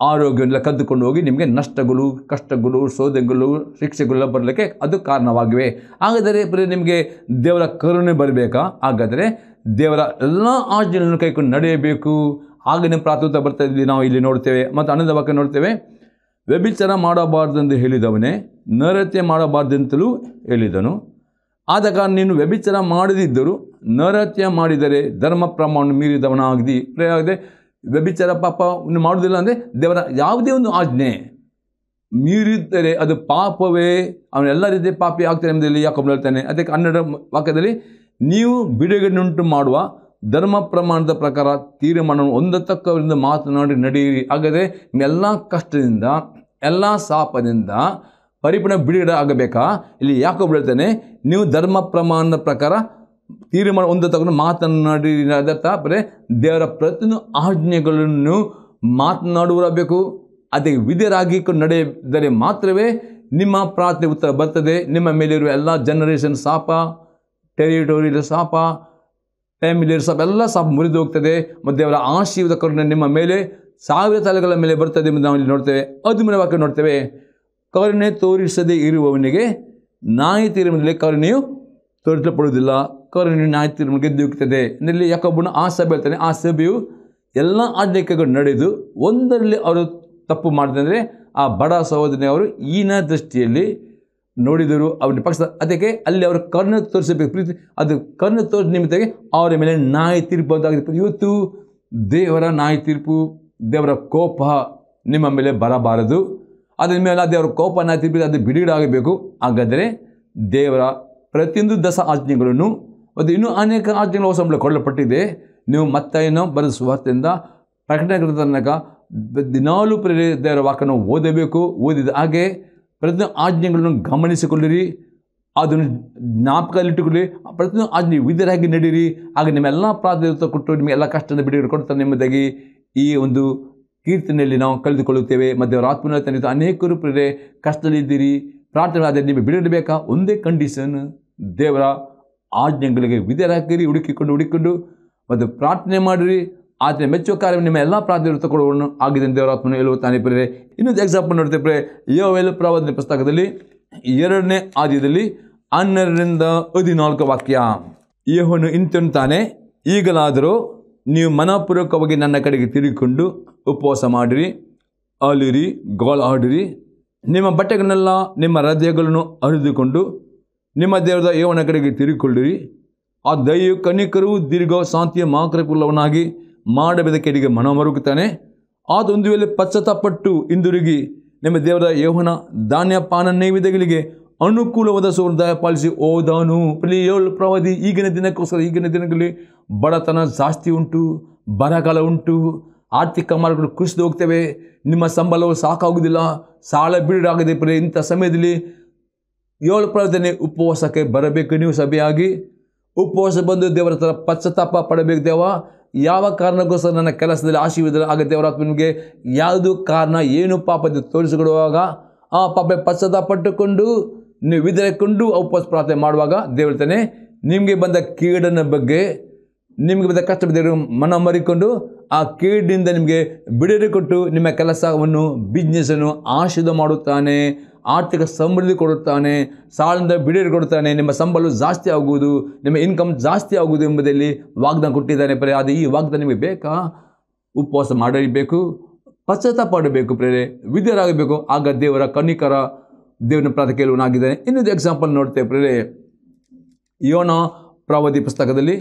ಆರೋಗ್ಯವನ್ನು ಕದ್ದುಕೊಂಡು ಹೋಗಿ ನಿಮಗೆ ನಷ್ಟಗಳು ಕಷ್ಟಗಳು ಸೋದೆಗಳು ಶಿಕ್ಷೆಗಳೆಲ್ಲ ಬರಲಿಕ್ಕೆ ಅದು ಕಾರಣವಾಗಿವೆ ಹಾಗಾದರೆ ಬರೀ ನಿಮಗೆ ದೇವರ ಕರುಣೆ ಬರಬೇಕಾ ಹಾಗಾದರೆ ದೇವರ ಎಲ್ಲ ಆಜ್ಞೆಗಳನ್ನು ಕೈಕೊಂಡು ನಡೆಯಬೇಕು ಆಗಿನ ಪ್ರಾಥಮಿಕ ಬರ್ತಾ ಇದ್ದೀವಿ ನಾವು ಇಲ್ಲಿ ನೋಡ್ತೇವೆ ಮತ್ತು ಅನ್ನದ ವಾಕ್ಯ ನೋಡ್ತೇವೆ ವ್ಯಭಿಚಾರ ಮಾಡಬಾರ್ದೆಂದು ಹೇಳಿದವನೇ ನರತ್ಯ ಮಾಡಬಾರ್ದೆಂತಲೂ ಹೇಳಿದನು ಆದ ಕಾರಣ ನೀನು ವ್ಯಭಿಚಾರ ಮಾಡದಿದ್ದರೂ ನರತ್ಯ ಮಾಡಿದರೆ ಧರ್ಮ ಪ್ರಮಾಣ ಮೀರಿದವನಾಗದಿ ಆಗದೆ ವ್ಯಭಿಚಾರ ಪಾಪ ಮಾಡುವುದಿಲ್ಲ ಅಂದರೆ ದೇವರ ಯಾವುದೇ ಒಂದು ಆಜ್ಞೆ ಮೀರಿದ್ದರೆ ಅದು ಪಾಪವೇ ಎಲ್ಲ ರೀತಿಯ ಪಾಪಿ ಆಗ್ತಾನೆ ಎಂಬುದಲ್ಲಿ ಯಾಕೆ ಹೇಳ್ತಾನೆ ಅದಕ್ಕೆ ಹನ್ನೆರಡು ವಾಕ್ಯದಲ್ಲಿ ನೀವು ಬಿಡುಗಡೆಯುಂಟು ಮಾಡುವ ಧರ್ಮ ಪ್ರಮಾಣದ ಪ್ರಕಾರ ತೀರ್ಮಾನವನ್ನು ಹೊಂದತಕ್ಕವರಿಂದ ಮಾತನಾಡಿ ನಡೆಯಿರಿ ಹಾಗಾದರೆ ಎಲ್ಲ ಕಷ್ಟದಿಂದ ಎಲ್ಲ ಸಾಪದಿಂದ ಪರಿಪೂರ್ಣ ಬಿಡುಗಡೆ ಆಗಬೇಕಾ ಇಲ್ಲಿ ಯಾಕೋ ಬಿಡುತ್ತೇನೆ ನೀವು ಧರ್ಮ ಪ್ರಮಾಣದ ಪ್ರಕಾರ ತೀರ್ಮಾನ ತಕ್ಕ ಮಾತನಾಡಿ ತಾಪರೆ ದೇವರ ಪ್ರತಿಯೊಂದು ಆಜ್ಞೆಗಳನ್ನು ಮಾತನಾಡುವರಬೇಕು ಅದಕ್ಕೆ ವಿಧಿಯರಾಗಿಕೊಂಡು ನಡೆಯದರೆ ಮಾತ್ರವೇ ನಿಮ್ಮ ಪ್ರಾರ್ಥನೆ ಉತ್ತರ ಬರ್ತದೆ ನಿಮ್ಮ ಮೇಲಿರುವ ಎಲ್ಲ ಜನರೇಷನ್ ಸಾಪ ಟೆರಿಟೋರಿಯಲ್ ಸಾಪ ಫ್ಯಾಮಿಲಿಯರ್ ಸಾಪ ಎಲ್ಲ ಸಾಪ ಮುರಿದು ಹೋಗ್ತದೆ ಮತ್ತು ಅವರ ಆಶೀರ್ವಾದ ಕರುಣೆ ನಿಮ್ಮ ಮೇಲೆ ಸಾವಿರ ತಲೆಗಳ ಮೇಲೆ ಬರ್ತದೆ ಎಂದು ನಾವು ಇಲ್ಲಿ ನೋಡ್ತೇವೆ ಅದುಮಿನ ವಾಕ್ಯ ನೋಡ್ತೇವೆ ಕರುಣೆ ತೋರಿಸದೇ ಇರುವವನಿಗೆ ನಾಯಿ ತೀರ್ಮದಲ್ಲಿ ಕರುಣೆಯು ತೋರಿಸಲ್ಪಡುವುದಿಲ್ಲ ಕರುಣೆಯು ನಾಯಿ ತೀರ್ಮ ಗೆದ್ದು ಹೋಗ್ತದೆ ಇಲ್ಲಿ ಯಾಕೊಬ್ಬನು ಆ ಸಭೆ ಹೇಳ್ತಾನೆ ಆ ಸಭೆಯು ಎಲ್ಲ ಆದ್ಯಕೆಗಳು ನಡೆದು ಒಂದರಲ್ಲಿ ಅವರು ತಪ್ಪು ಅಂದರೆ ಆ ಬಡ ಅವರು ಈನ ದೃಷ್ಟಿಯಲ್ಲಿ ನೋಡಿದರು ಅವ್ರ ಪಕ್ಷದ ಅದಕ್ಕೆ ಅಲ್ಲಿ ಅವರ ಕರ್ಣ ತೋರಿಸಬೇಕು ಪ್ರೀತಿ ಅದು ಕರ್ಣ ತೋರಿಸ ನಿಮಿತ್ತಾಗಿ ಅವರ ಮೇಲೆ ನಾಯಿ ತೀರ್ಪು ಅಂತಾಗಿರ್ಬೋದು ಇವತ್ತು ದೇವರ ನಾಯಿ ತೀರ್ಪು ದೇವರ ಕೋಪ ನಿಮ್ಮ ಮೇಲೆ ಬರಬಾರದು ಅದರ ಮೇಲೆ ದೇವರ ಕೋಪ ನಾಯಿ ತೀರ್ಪು ಅದು ಬಿಡುಗಡಾಗಬೇಕು ಹಾಗಾದರೆ ದೇವರ ಪ್ರತಿಯೊಂದು ದಸ ಆಜ್ಞೆಗಳನ್ನು ಮತ್ತು ಇನ್ನೂ ಅನೇಕ ಆಜ್ಞೆಗಳು ಹೊಸ ಕೊಡಲ್ಪಟ್ಟಿದೆ ನೀವು ಏನೋ ಬರೆದ ಸುವಾರ್ತೆಯಿಂದ ಪ್ರಕಟಣೆ ತನಕ ದಿನಾಲೂ ಪ್ರೇರೆ ದೇವರ ವಾಕನ್ನು ಓದಬೇಕು ಓದಿದ ಹಾಗೆ ಪ್ರತಿಯೊಂದು ಆಜ್ಞೆಗಳನ್ನು ಗಮನಿಸಿಕೊಳ್ಳಿರಿ ಅದನ್ನು ಜ್ಞಾಪಕದಲ್ಲಿಟ್ಟುಕೊಳ್ಳಿ ಪ್ರತಿಯೊಂದು ಆಜ್ಞೆ ವಿಧರಾಗಿ ನಡೀರಿ ಆಗ ನಿಮ್ಮೆಲ್ಲ ಪ್ರಾಧಾನ್ಯತೆ ಕೊಟ್ಟು ನಿಮಗೆ ಎಲ್ಲ ಕಷ್ಟದ ಬಿಡುಗಡೆ ಕೊಡ್ತಾರೆ ನಿಮ್ಮದಾಗಿ ಈ ಒಂದು ಕೀರ್ತನೆಯಲ್ಲಿ ನಾವು ಕಳೆದುಕೊಳ್ಳುತ್ತೇವೆ ಮತ್ತು ಆತ್ಮನ ತಂದಿದ್ದು ಅನೇಕರು ಪ್ರೇರೆ ಕಷ್ಟದಲ್ಲಿದ್ದೀರಿ ಪ್ರಾರ್ಥನೆ ಆದರೆ ನಿಮಗೆ ಬಿಡುಗಡೆ ಬೇಕಾ ಒಂದೇ ಕಂಡೀಷನ್ ದೇವರ ಆಜ್ಞೆಗಳಿಗೆ ವಿಧರಾಗಿರಿ ಹುಡುಕಿಕೊಂಡು ಹುಡುಕಿಕೊಂಡು ಮತ್ತು ಪ್ರಾರ್ಥನೆ ಮಾಡಿರಿ ಆತನ ಮೆಚ್ಚುವ ಕಾರ್ಯ ನಿಮ್ಮ ಎಲ್ಲ ಪ್ರಾರ್ಥನೆ ತಗೊಳ್ಳುವನು ಆಗಿದೆ ದೇವರಾತ್ಮನು ಹೇಳುತ್ತಾನೆ ಪ್ರೇರೆ ಇನ್ನೊಂದು ಎಕ್ಸಾಂಪಲ್ ನೋಡ್ತೇವೆ ಯೋ ವೇಲು ಪ್ರವಾದನೆ ಪುಸ್ತಕದಲ್ಲಿ ಎರಡನೇ ಆದ್ಯದಲ್ಲಿ ಹನ್ನೆರಡರಿಂದ ಹದಿನಾಲ್ಕು ವಾಕ್ಯ ಯೋಹನು ಇಂತೆಂತಾನೆ ಈಗಲಾದರೂ ನೀವು ಮನಪೂರ್ವಕವಾಗಿ ನನ್ನ ಕಡೆಗೆ ತಿರುಗಿಕೊಂಡು ಉಪವಾಸ ಮಾಡಿರಿ ಅಲಿರಿ ಆಡಿರಿ ನಿಮ್ಮ ಬಟ್ಟೆಗಳನ್ನೆಲ್ಲ ನಿಮ್ಮ ಹೃದಯಗಳನ್ನು ಅರಿದುಕೊಂಡು ನಿಮ್ಮ ದೇವರದ ಯೋವನ ಕಡೆಗೆ ತಿರುಗಿಕೊಳ್ಳಿರಿ ಆ ದೈವ ಕನಿಕರು ದೀರ್ಘ ಶಾಂತಿಯ ಮಾಕರಕುಲವನಾಗಿ ಮಾಡಬೇಕೆಡಿಗೆ ಕೇಡಿಗೆ ಮನ ಮರುಗುತ್ತಾನೆ ಆದೊಂದು ವೇಳೆ ಪಶ್ಚಾತ್ತಾಪಟ್ಟು ಹಿಂದಿರುಗಿ ನಿಮ್ಮ ದೇವರ ಯೌಹನ ಧಾನ್ಯ ಪಾನ ನೈವೇದ್ಯಗಳಿಗೆ ಅನುಕೂಲವಾದ ಸೌಲಭ್ಯ ಪಾಲಿಸಿ ಓದಾನು ಏಳು ಪ್ರವಾದಿ ಈಗಿನ ದಿನಕ್ಕೋಸ್ಕರ ಈಗಿನ ದಿನಗಳಲ್ಲಿ ಬಡತನ ಜಾಸ್ತಿ ಉಂಟು ಬರಗಾಲ ಉಂಟು ಆರ್ಥಿಕ ಮಾರ್ಗಗಳು ಕುಸಿದು ಹೋಗ್ತವೆ ನಿಮ್ಮ ಸಂಬಳವು ಸಾಕಾಗುವುದಿಲ್ಲ ಸಾಲ ಬೀಡಾಗದೆ ಪ್ರಿಯ ಇಂಥ ಸಮಯದಲ್ಲಿ ಏಳು ಪ್ರವಾದನೆ ಉಪವಾಸಕ್ಕೆ ಬರಬೇಕು ನೀವು ಸಭೆಯಾಗಿ ಉಪವಾಸ ಬಂದು ದೇವರ ಥರ ಪಶ್ಚಾತ್ತಾಪ ಪಡಬೇಕು ದೇವ ಯಾವ ಕಾರಣಕ್ಕೂ ಸಹ ನನ್ನ ಕೆಲಸದಲ್ಲಿ ಆಶೀರ್ವಾದ ಆಗುತ್ತೆ ಅವರ ನಿಮಗೆ ಯಾವುದು ಕಾರಣ ಏನು ಪಾಪದ್ದು ತೋರಿಸಿಕೊಡುವಾಗ ಆ ಪಾಪ ಪಶ್ಚಾತ ಪಟ್ಟುಕೊಂಡು ನೀವು ವಿದರೆಕೊಂಡು ಉಪವಾಸ ಪ್ರಾರ್ಥನೆ ಮಾಡುವಾಗ ದೇವರ್ತೇನೆ ನಿಮಗೆ ಬಂದ ಕೀಡನ ಬಗ್ಗೆ ನಿಮಗೆ ಬಂದ ಕಷ್ಟ ದೇವರು ಮನ ಮರಿಕೊಂಡು ಆ ಕೀಡಿನಿಂದ ನಿಮಗೆ ಬಿಡುಗಡೆ ಕೊಟ್ಟು ನಿಮ್ಮ ಕೆಲಸವನ್ನು ಬಿಸ್ನೆಸ್ಸನ್ನು ಆಶೀರ್ವಾದ ಮಾಡುತ್ತಾನೆ ಆರ್ಥಿಕ ಸಮೃದ್ಧಿ ಕೊಡುತ್ತಾನೆ ಸಾಲದಿಂದ ಬಿಡೇರು ಕೊಡುತ್ತಾನೆ ನಿಮ್ಮ ಸಂಬಳ ಜಾಸ್ತಿ ಆಗುವುದು ನಿಮ್ಮ ಇನ್ಕಮ್ ಜಾಸ್ತಿ ಆಗುವುದು ಎಂಬುದಲ್ಲಿ ವಾಗ್ದಾನ ಕೊಟ್ಟಿದ್ದಾನೆ ಪ್ರೇ ಅದು ಈ ವಾಗ್ದಾನ ನಿಮಗೆ ಬೇಕಾ ಉಪವಾಸ ಮಾಡಬೇಕು ಪಡಬೇಕು ಪ್ರೇರೆ ವಿದ್ಯರಾಗಬೇಕು ಆಗ ದೇವರ ಕನಿಕರ ದೇವನ ಪ್ರಾತ ಕೇಳುವನಾಗಿದ್ದಾನೆ ಇನ್ನೊಂದು ಎಕ್ಸಾಂಪಲ್ ನೋಡ್ತೇವೆ ಪ್ರೇರೆ ಯೋನ ಪ್ರವಾದಿ ಪುಸ್ತಕದಲ್ಲಿ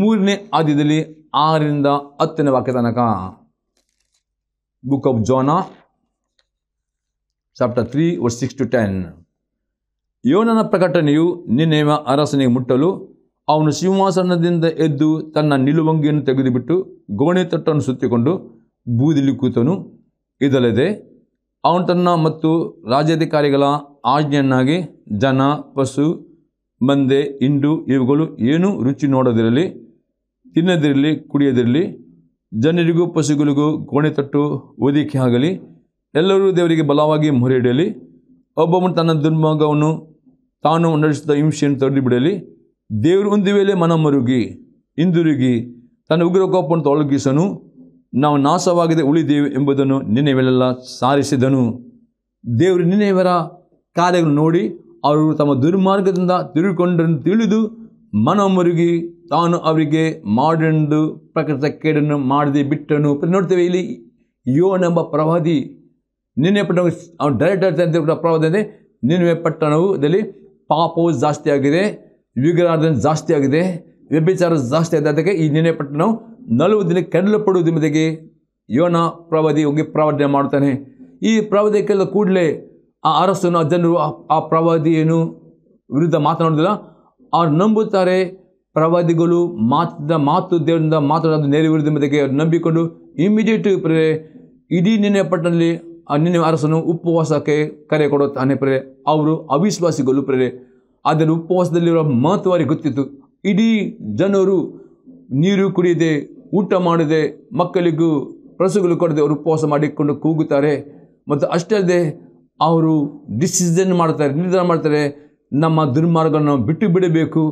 ಮೂರನೇ ಆದ್ಯದಲ್ಲಿ ಆರರಿಂದ ಹತ್ತನೇ ವಾಕ್ಯ ತನಕ book of Jonah chapter three verse six to ten ಯೋನನ ಪ್ರಕಟಣೆಯು ನಿನ್ನೆ ಅರಸನಿಗೆ ಮುಟ್ಟಲು ಅವನು ಸಿಂಹಾಸನದಿಂದ ಎದ್ದು ತನ್ನ ನಿಲುವಂಗಿಯನ್ನು ತೆಗೆದುಬಿಟ್ಟು ಗೋಣೆ ತಟ್ಟನ್ನು ಸುತ್ತಿಕೊಂಡು ಬೂದಿಲಿ ಕೂತನು ಇದಲ್ಲದೆ ಅವನು ತನ್ನ ಮತ್ತು ರಾಜ್ಯಾಧಿಕಾರಿಗಳ ಆಜ್ಞೆಯನ್ನಾಗಿ ಜನ ಪಶು ಮಂದೆ ಇಂಡು ಇವುಗಳು ಏನೂ ರುಚಿ ನೋಡೋದಿರಲಿ ತಿನ್ನದಿರಲಿ ಕುಡಿಯದಿರಲಿ ಜನರಿಗೂ ಪಶುಗಳಿಗೂ ಗೋಣೆ ತಟ್ಟು ಓದಿಕೆ ಆಗಲಿ ಎಲ್ಲರೂ ದೇವರಿಗೆ ಬಲವಾಗಿ ಮೊರೆಯಿಡಲಿ ಒಬ್ಬೊಬ್ಬನು ತನ್ನ ದುರ್ಮಾರ್ಗವನ್ನು ತಾನು ನಡೆಸಿದ ಹಿಂಸೆಯನ್ನು ತಡೆದುಬಿಡಲಿ ಬಿಡಲಿ ದೇವರು ಒಂದು ವೇಳೆ ಮನ ಮರುಗಿ ಹಿಂದಿರುಗಿ ತನ್ನ ಉಗ್ರ ಕೋಪವನ್ನು ತೊಲಗಿಸನು ನಾವು ನಾಶವಾಗದೆ ಉಳಿದೇವೆ ಎಂಬುದನ್ನು ವೇಳೆಲ್ಲ ಸಾರಿಸಿದನು ದೇವರು ನಿನ್ನೆಯವರ ಕಾರ್ಯಗಳನ್ನು ನೋಡಿ ಅವರು ತಮ್ಮ ದುರ್ಮಾರ್ಗದಿಂದ ತಿರುಗಿಕೊಂಡನ್ನು ತಿಳಿದು ಮನ ಮರುಗಿ ತಾನು ಅವರಿಗೆ ಮಾಡೆಂದು ಪ್ರಕೃತ ಕೇಡನ್ನು ಮಾಡದೆ ಬಿಟ್ಟನು ನೋಡ್ತೇವೆ ಇಲ್ಲಿ ಯೋನೆಂಬ ಪ್ರವಾದಿ ನಿನ್ನೆ ಪಟ್ಟಣ ಅವ್ನು ಡೈರೆಕ್ಟ್ ಅಂತ ಅಪರಾಧದಲ್ಲಿ ನಿನ್ನೆ ಪಟ್ಟಣದಲ್ಲಿ ಪಾಪವು ಜಾಸ್ತಿ ಆಗಿದೆ ವಿಗ್ರಹಾರ್ಧನ ಜಾಸ್ತಿ ಆಗಿದೆ ವ್ಯಭಿಚಾರ ಜಾಸ್ತಿ ಆಗಿದೆ ಅದಕ್ಕೆ ಈ ನಿನ್ನೆ ಪಟ್ಟಣವು ನಲವು ದಿನ ಕೆಡಲಪಡುವುದು ನಿಮಗೆ ಯೋನ ಪ್ರವಾದಿ ಹೋಗಿ ಪ್ರವಾದನೆ ಮಾಡ್ತಾನೆ ಈ ಪ್ರವಾದಿ ಕೆಲ ಕೂಡಲೇ ಆ ಅರಸನು ಜನರು ಆ ಪ್ರವಾದಿಯನ್ನು ವಿರುದ್ಧ ಮಾತನಾಡೋದಿಲ್ಲ ಅವ್ರು ನಂಬುತ್ತಾರೆ ಪ್ರವಾದಿಗಳು ಮಾತು ಮಾತು ದೇವರಿಂದ ಮಾತನಾಡೋದು ನೆರವಿರುವುದು ಅವ್ರು ನಂಬಿಕೊಂಡು ಇಮಿಡಿಯೇಟ್ ಇಡೀ ನಿನ್ನೆ ಪಟ್ಟಣದಲ್ಲಿ ಅನ್ಯನ ಅರಸನು ಉಪವಾಸಕ್ಕೆ ಕರೆ ಕೊಡುತ್ತಾನೆ ಪ್ರೇರೆ ಅವರು ಅವಿಶ್ವಾಸಿಗಳು ಪ್ರೇರೆ ಆದರೆ ಉಪವಾಸದಲ್ಲಿರುವ ಮಹತ್ವ ಗೊತ್ತಿತ್ತು ಇಡೀ ಜನರು ನೀರು ಕುಡಿಯದೆ ಊಟ ಮಾಡದೆ ಮಕ್ಕಳಿಗೂ ಪ್ರಸುಗಳು ಕೊಡದೆ ಅವರು ಉಪವಾಸ ಮಾಡಿಕೊಂಡು ಕೂಗುತ್ತಾರೆ ಮತ್ತು ಅಷ್ಟಲ್ಲದೆ ಅವರು ಡಿಸಿಷನ್ ಮಾಡ್ತಾರೆ ನಿರ್ಧಾರ ಮಾಡ್ತಾರೆ ನಮ್ಮ ದುರ್ಮಾರ್ಗವನ್ನು ಬಿಟ್ಟು ಬಿಡಬೇಕು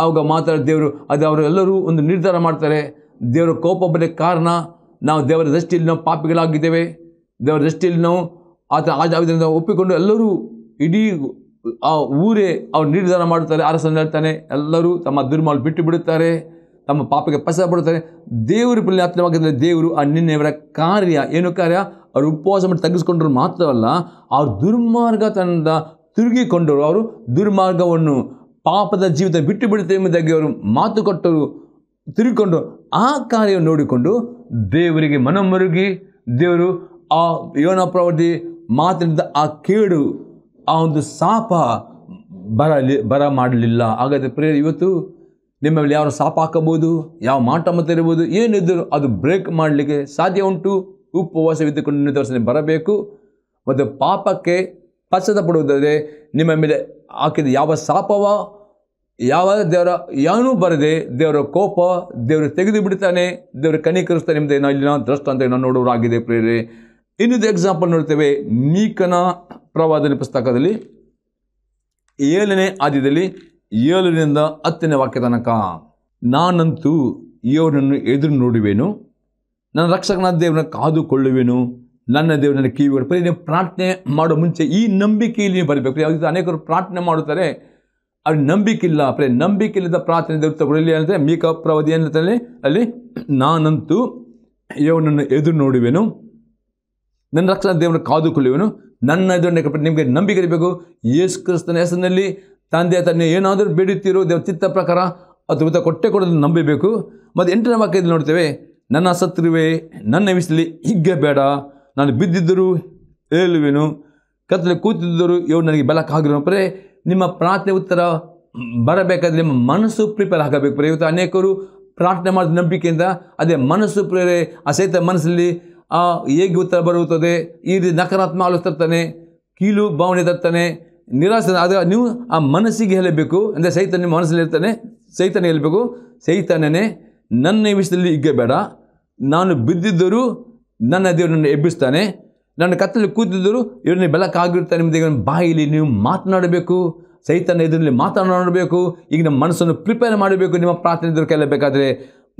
ಆವಾಗ ಮಾತಾಡ ದೇವರು ಅದು ಅವರೆಲ್ಲರೂ ಒಂದು ನಿರ್ಧಾರ ಮಾಡ್ತಾರೆ ದೇವರ ಕೋಪ ಬರೋಕ್ಕೆ ಕಾರಣ ನಾವು ದೇವರ ದೃಷ್ಟಿಯಲ್ಲಿ ನಾವು ಪಾಪಿಗಳಾಗಿದ್ದೇವೆ ದೇವರ ದೃಷ್ಟಿಯಲ್ಲಿ ನಾವು ಆತನ ಆ ಆವಿದ್ರಿಂದ ಒಪ್ಪಿಕೊಂಡು ಎಲ್ಲರೂ ಇಡೀ ಆ ಊರೇ ಅವ್ರು ನಿರ್ಧಾರ ಮಾಡುತ್ತಾರೆ ಅರಸನ್ನು ಹೇಳ್ತಾನೆ ಎಲ್ಲರೂ ತಮ್ಮ ದುರ್ಮಾಲ್ ಬಿಟ್ಟು ಬಿಡುತ್ತಾರೆ ತಮ್ಮ ಪಾಪಕ್ಕೆ ಪಸ ಬಿಡುತ್ತಾರೆ ದೇವರು ಆತ್ಮವಾಗಿದ್ದರೆ ದೇವರು ಆ ನಿನ್ನೆಯವರ ಕಾರ್ಯ ಏನು ಕಾರ್ಯ ಅವರು ಉಪವಾಸ ಮಾಡಿ ತಗ್ಗಿಸ್ಕೊಂಡ್ರು ಮಾತ್ರವಲ್ಲ ಅವ್ರ ದುರ್ಮಾರ್ಗ ತನ್ನ ತಿರುಗಿಕೊಂಡರು ಅವರು ದುರ್ಮಾರ್ಗವನ್ನು ಪಾಪದ ಜೀವಿತ ಬಿಟ್ಟು ಬಿಡುತ್ತೆ ಎಂಬುದಾಗಿ ಅವರು ಮಾತು ಕೊಟ್ಟರು ತಿರುಗಿಕೊಂಡು ಆ ಕಾರ್ಯವನ್ನು ನೋಡಿಕೊಂಡು ದೇವರಿಗೆ ಮನಮರುಗಿ ದೇವರು ಆ ಯೋನ ಪ್ರವೃತ್ತಿ ಮಾತಿನಿಂದ ಆ ಕೇಡು ಆ ಒಂದು ಸಾಪ ಬರಲಿ ಬರ ಮಾಡಲಿಲ್ಲ ಹಾಗಾದರೆ ಪ್ರೇರ್ ಇವತ್ತು ನಿಮ್ಮ ಮೇಲೆ ಯಾರು ಸಾಪ ಹಾಕಬಹುದು ಯಾವ ಮಾಟ ಮತ್ತಿರ್ಬೋದು ಏನಿದ್ದರೂ ಅದು ಬ್ರೇಕ್ ಮಾಡಲಿಕ್ಕೆ ಸಾಧ್ಯ ಉಂಟು ಉಪವಾಸವಿದ್ದುಕೊಂಡು ನಿರ್ದರ್ಶನೆ ಬರಬೇಕು ಮತ್ತು ಪಾಪಕ್ಕೆ ಪಶ್ಚಾತ್ತ ಪಡುವುದಾದರೆ ನಿಮ್ಮ ಮೇಲೆ ಹಾಕಿದ ಯಾವ ಸಾಪವ ಯಾವ ದೇವರ ಯಾರೂ ಬರದೆ ದೇವರ ಕೋಪ ದೇವರು ತೆಗೆದು ಬಿಡ್ತಾನೆ ದೇವರು ಕನಿಕರಿಸ್ತಾನೆ ನಿಮ್ಮದೇ ಇಲ್ಲಿನ ದೃಷ್ಟ ಅಂತ ನೋಡೋರು ಆಗಿದೆ ಪ್ರೇರೆ ಇನ್ನೊಂದು ಎಕ್ಸಾಂಪಲ್ ನೋಡ್ತೇವೆ ಮೀಕನ ಪ್ರವಾದನೆ ಪುಸ್ತಕದಲ್ಲಿ ಏಳನೇ ಆದ್ಯದಲ್ಲಿ ಏಳರಿಂದ ಹತ್ತನೇ ವಾಕ್ಯ ತನಕ ನಾನಂತೂ ಇವನನ್ನು ಎದುರು ನೋಡುವೆನು ನನ್ನ ರಕ್ಷಕನ ದೇವರನ್ನ ಕಾದುಕೊಳ್ಳುವೆನು ನನ್ನ ದೇವರನ್ನ ಕಿವಿಗಳು ನೀವು ಪ್ರಾರ್ಥನೆ ಮಾಡೋ ಮುಂಚೆ ಈ ನಂಬಿಕೆಯಲ್ಲಿ ಇಲ್ಲಿ ಬರಬೇಕು ಯಾವುದೇ ಅನೇಕರು ಪ್ರಾರ್ಥನೆ ಮಾಡುತ್ತಾರೆ ಅವ್ರಿಗೆ ನಂಬಿಕೆ ಇಲ್ಲ ಪ್ರೆ ನಂಬಿಕೆ ಇಲ್ಲದ ಪ್ರಾರ್ಥನೆ ದೇವರು ತಗೊಳ್ಳಿ ಅಂದರೆ ಮೀಕ ಪ್ರವಾದಿ ಏನಂತಲ್ಲಿ ಅಲ್ಲಿ ನಾನಂತೂ ಇವನನ್ನು ಎದುರು ನೋಡುವೆನು ನನ್ನ ರಕ್ಷಣ ದೇವರನ್ನು ಕಾದುಕೊಳ್ಳುವೆನು ನನ್ನ ಇದನ್ನು ನಿಮಗೆ ನಂಬಿಕೆ ಇರಬೇಕು ಯೇಸು ಕ್ರಿಸ್ತನ ಹೆಸರಿನಲ್ಲಿ ತಂದೆ ತನ್ನ ಏನಾದರೂ ಬೇಡುತ್ತಿರೋ ದೇವ ಚಿತ್ತ ಪ್ರಕಾರ ಅದ್ಭುತ ಕೊಟ್ಟೆ ಕೊಡೋದನ್ನು ನಂಬಬೇಕು ಮತ್ತು ಎಂಟನೇ ವಾಕ್ಯದಲ್ಲಿ ನೋಡ್ತೇವೆ ನನ್ನ ಸತ್ರುವೆ ನನ್ನ ವಿಸಲಿ ಹಿಗ್ಗೆ ಬೇಡ ನಾನು ಬಿದ್ದಿದ್ದರು ಏಳುವೆನು ಕತ್ತಲೆ ಕೂತಿದ್ದರು ಇವರು ನನಗೆ ಬೆಲಕ್ಕಾಗಿರೋ ಪರೇ ನಿಮ್ಮ ಪ್ರಾರ್ಥನೆ ಉತ್ತರ ಬರಬೇಕಾದ್ರೆ ನಿಮ್ಮ ಮನಸ್ಸು ಪ್ರಿಪೇರ್ ಆಗಬೇಕು ಇವತ್ತು ಅನೇಕರು ಪ್ರಾರ್ಥನೆ ಮಾಡಿದ ನಂಬಿಕೆಯಿಂದ ಅದೇ ಮನಸ್ಸು ಪ್ರೇರೆ ಆ ಸಹಿತ ಮನಸ್ಸಲ್ಲಿ ಹೇಗೆ ಉತ್ತರ ಬರುತ್ತದೆ ಈ ರೀತಿ ನಕಾರಾತ್ಮಕ ಆಲೋಚಿಸ್ತಿರ್ತಾನೆ ಕೀಲು ಭಾವನೆ ತರ್ತಾನೆ ನಿರಾಸೆ ಅದು ನೀವು ಆ ಮನಸ್ಸಿಗೆ ಹೇಳಬೇಕು ಅಂದರೆ ಸೈತಾನ ನಿಮ್ಮ ಮನಸ್ಸಲ್ಲಿ ಇರ್ತಾನೆ ಸೈತನ ಹೇಳಬೇಕು ಸೈತನೇ ನನ್ನ ವಿಷಯದಲ್ಲಿ ಬೇಡ ನಾನು ಬಿದ್ದಿದ್ದರೂ ನನ್ನ ದೇವರನ್ನು ಎಬ್ಬಿಸ್ತಾನೆ ನನ್ನ ಕತ್ತಲ್ಲಿ ಕೂತಿದ್ದರೂ ಇವ್ರನ್ನ ಬೆಳಕಾಗಿರ್ತಾನೆ ನಿಮ್ಮ ದೇವರ ಬಾಯಿಲಿ ನೀವು ಮಾತನಾಡಬೇಕು ಸೈತಾನ ಇದರಲ್ಲಿ ಮಾತನಾಡಬೇಕು ಈಗ ನಮ್ಮ ಮನಸ್ಸನ್ನು ಪ್ರಿಪೇರ್ ಮಾಡಬೇಕು ನಿಮ್ಮ ಪ್ರಾರ್ಥನೆ ದೊರಕಲೇಬೇಕಾದರೆ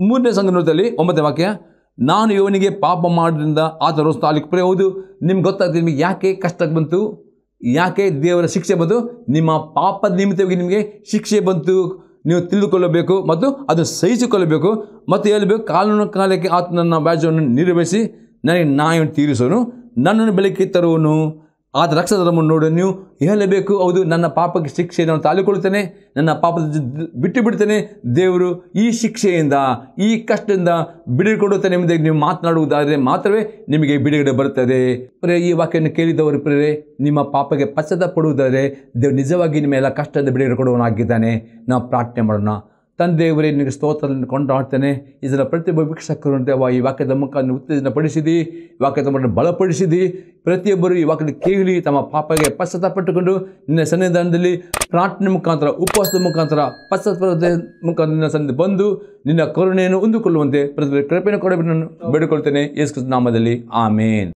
ಮೂರನೇ ಸಂಘದಲ್ಲಿ ಒಂಬತ್ತನೇ ವಾಕ್ಯ ನಾನು ಇವನಿಗೆ ಪಾಪ ಮಾಡೋದ್ರಿಂದ ಆತನು ತಾಲೂಕು ಪ್ರೇ ಹೌದು ನಿಮ್ಗೆ ಗೊತ್ತಾಗ್ತದೆ ನಿಮಗೆ ಯಾಕೆ ಕಷ್ಟಕ್ಕೆ ಬಂತು ಯಾಕೆ ದೇವರ ಶಿಕ್ಷೆ ಬಂತು ನಿಮ್ಮ ಪಾಪದ ನಿಮಿತ್ತವಾಗಿ ನಿಮಗೆ ಶಿಕ್ಷೆ ಬಂತು ನೀವು ತಿಳಿದುಕೊಳ್ಳಬೇಕು ಮತ್ತು ಅದು ಸಹಿಸಿಕೊಳ್ಳಬೇಕು ಮತ್ತು ಹೇಳಬೇಕು ಕಾನೂನು ಕಾಲಕ್ಕೆ ನನ್ನ ವ್ಯಾಜ್ಯವನ್ನು ನಿರ್ವಹಿಸಿ ನನಗೆ ನಾಯನ್ನು ತೀರಿಸೋನು ನನ್ನನ್ನು ಬೆಳಕಿಗೆ ತರುವನು ಆದ ರಕ್ಷಧರ್ಮವನ್ನು ನೋಡಿ ನೀವು ಹೇಳಬೇಕು ಹೌದು ನನ್ನ ಪಾಪಕ್ಕೆ ಶಿಕ್ಷೆಯನ್ನು ತಾಳಿಕೊಳ್ಳುತ್ತೇನೆ ನನ್ನ ಪಾಪದ ಬಿಟ್ಟು ಬಿಡ್ತೇನೆ ದೇವರು ಈ ಶಿಕ್ಷೆಯಿಂದ ಈ ಕಷ್ಟದಿಂದ ಬಿಡುಗಡುತ್ತಾನೆ ಎಂಬುದಾಗಿ ನೀವು ಮಾತನಾಡುವುದಾದರೆ ಮಾತ್ರವೇ ನಿಮಗೆ ಬಿಡುಗಡೆ ಬರುತ್ತದೆ ಪ್ರೇ ಈ ವಾಕ್ಯವನ್ನು ಕೇಳಿದವರು ಪ್ರೇರೇ ನಿಮ್ಮ ಪಾಪಕ್ಕೆ ಪಶ್ಚಾತ್ತಾಪ ಪಡುವುದಾದರೆ ದೇವರು ನಿಜವಾಗಿ ನಿಮ್ಮ ಕಷ್ಟದಿಂದ ಕಷ್ಟದ ಬಿಡುಗಡೆ ಕೊಡುವನಾಗಿದ್ದಾನೆ ನಾವು ಪ್ರಾರ್ಥನೆ ಮಾಡೋಣ ತಂದೆಯವರೇ ನಿನಗೆ ಸ್ತೋತ್ರವನ್ನು ಕೊಂಡಾಡ್ತೇನೆ ಇದರ ಪ್ರತಿಯೊಬ್ಬ ವೀಕ್ಷಕರಂತೆ ಈ ವಾಕ್ಯದ ಮುಖ ಪಡಿಸಿದಿ ವಾಕ್ಯದ ಮುಖ ಬಲಪಡಿಸಿದಿ ಪ್ರತಿಯೊಬ್ಬರು ಈ ವಾಕ್ಯದ ಕೇಳಿ ತಮ್ಮ ಪಾಪಗೆ ಪಟ್ಟುಕೊಂಡು ನಿನ್ನ ಸನ್ನಿಧಾನದಲ್ಲಿ ಪ್ರಾರ್ಥನೆ ಮುಖಾಂತರ ಉಪವಾಸದ ಮುಖಾಂತರ ಪಶ್ಚಾತ್ತ ಮುಖಾಂತರ ನಿನ್ನ ಸನ್ನಿಧಿ ಬಂದು ನಿನ್ನ ಕರುಣೆಯನ್ನು ಹೊಂದಿಕೊಳ್ಳುವಂತೆ ಪ್ರತಿಯೊಬ್ಬರು ಕೃಪೆಯನ್ನು ಕೊಡಬೇಕು ಬೇಡಿಕೊಳ್ತೇನೆ ಯೇಸು ನಾಮದಲ್ಲಿ ಆಮೇನ್